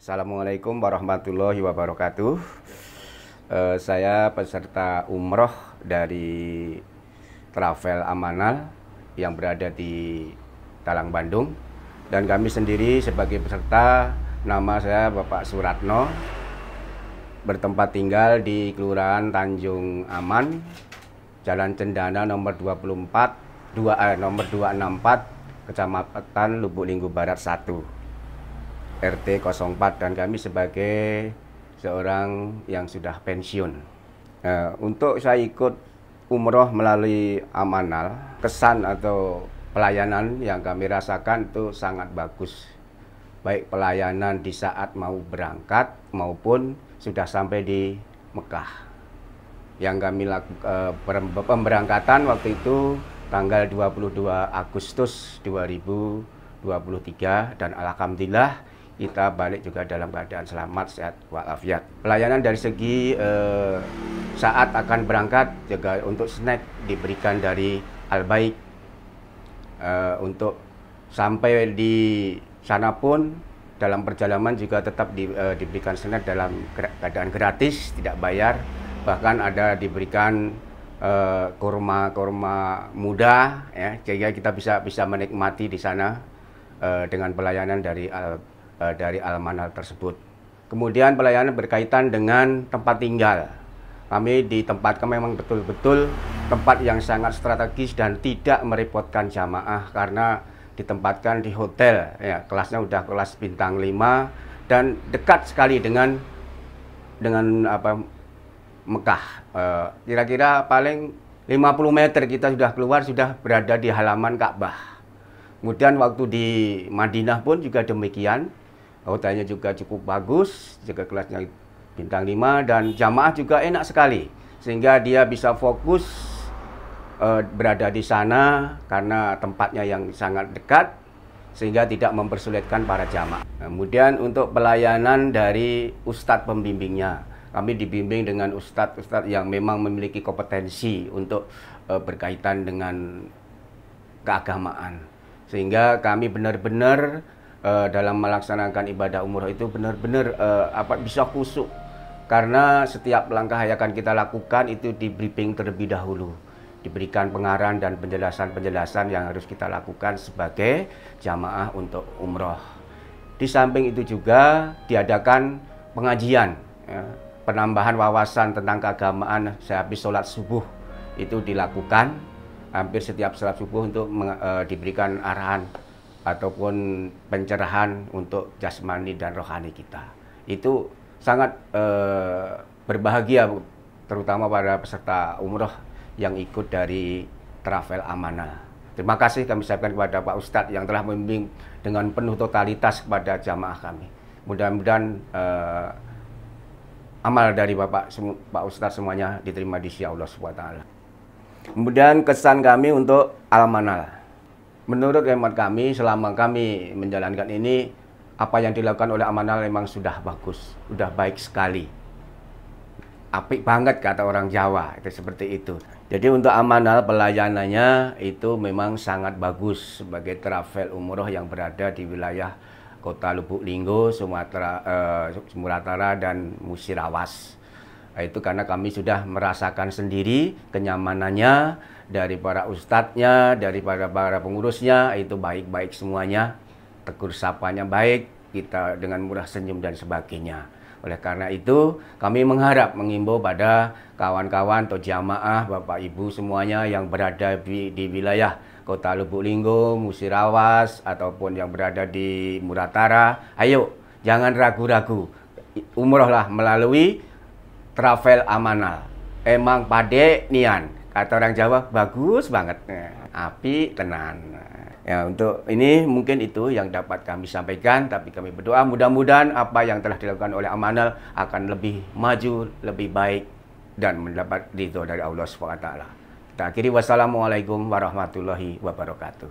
Assalamualaikum warahmatullahi wabarakatuh. Uh, saya peserta umroh dari Travel Amanal yang berada di Talang Bandung dan kami sendiri sebagai peserta nama saya Bapak Suratno bertempat tinggal di Kelurahan Tanjung Aman Jalan Cendana nomor 24 2 eh, nomor 264 Kecamatan Lubuk Linggu Barat 1 RT 04 dan kami sebagai seorang yang sudah pensiun. Nah, untuk saya ikut umroh melalui amanal, kesan atau pelayanan yang kami rasakan itu sangat bagus. Baik pelayanan di saat mau berangkat maupun sudah sampai di Mekah. Yang kami lakukan eh, pemberangkatan waktu itu tanggal 22 Agustus 2023 dan alhamdulillah kita balik juga dalam keadaan selamat, sehat walafiat. Pelayanan dari segi eh, saat akan berangkat juga untuk snack diberikan dari Albaik eh, untuk sampai di sana pun dalam perjalanan juga tetap di, eh, diberikan snack dalam keadaan gratis, tidak bayar, bahkan ada diberikan eh, kurma-kurma uh, muda ya sehingga kita bisa bisa menikmati di sana uh, dengan pelayanan dari uh, dari almanak tersebut. Kemudian pelayanan berkaitan dengan tempat tinggal. Kami di tempat kami memang betul-betul tempat yang sangat strategis dan tidak merepotkan jamaah karena ditempatkan di hotel ya kelasnya sudah kelas bintang 5 dan dekat sekali dengan dengan apa Mekah. Eh, kira-kira uh, paling 50 meter kita sudah keluar sudah berada di halaman Ka'bah. Kemudian waktu di Madinah pun juga demikian. Hotelnya juga cukup bagus, juga kelasnya bintang 5 dan jamaah juga enak sekali. Sehingga dia bisa fokus uh, berada di sana karena tempatnya yang sangat dekat sehingga tidak mempersulitkan para jamaah. Kemudian untuk pelayanan dari ustadz pembimbingnya, kami dibimbing dengan ustadz-ustadz yang memang memiliki kompetensi untuk uh, berkaitan dengan keagamaan. Sehingga kami benar-benar uh, dalam melaksanakan ibadah umroh itu benar-benar uh, apa bisa kusuk karena setiap langkah yang akan kita lakukan itu di briefing terlebih dahulu diberikan pengarahan dan penjelasan-penjelasan yang harus kita lakukan sebagai jamaah untuk umroh. Di samping itu juga diadakan pengajian, ya, penambahan wawasan tentang keagamaan sehabis sholat subuh itu dilakukan hampir setiap sholat subuh untuk uh, diberikan arahan ataupun pencerahan untuk jasmani dan rohani kita. Itu sangat eh, berbahagia terutama pada peserta umroh yang ikut dari travel amanah. Terima kasih kami sampaikan kepada Pak Ustadz yang telah membimbing dengan penuh totalitas kepada jamaah kami. Mudah-mudahan eh, amal dari Bapak Pak Ustadz semuanya diterima di sisi Allah Subhanahu wa taala. Kemudian kesan kami untuk al manalah menurut hemat kami selama kami menjalankan ini apa yang dilakukan oleh amanah memang sudah bagus, sudah baik sekali. Apik banget kata orang Jawa, itu seperti itu. Jadi untuk amanal pelayanannya itu memang sangat bagus sebagai travel umroh yang berada di wilayah Kota Lubuk Linggo, Sumatera, eh, Sumatera dan Musirawas. Nah, itu karena kami sudah merasakan sendiri kenyamanannya dari para ustadznya, dari para para pengurusnya itu baik-baik semuanya, tegur sapanya baik, kita dengan murah senyum dan sebagainya. Oleh karena itu, kami mengharap mengimbau pada kawan-kawan atau jamaah, Bapak Ibu semuanya yang berada di, di wilayah Kota Lubuk Linggo, Musirawas, ataupun yang berada di Muratara, ayo jangan ragu-ragu, umrohlah melalui Travel Amanal. Emang pade nian. Kata orang Jawa bagus banget. Api tenan. Ya, untuk ini mungkin itu yang dapat kami sampaikan, tapi kami berdoa mudah-mudahan apa yang telah dilakukan oleh Amanal akan lebih maju, lebih baik, dan mendapat ridho dari Allah SWT. Kita akhiri wassalamualaikum warahmatullahi wabarakatuh.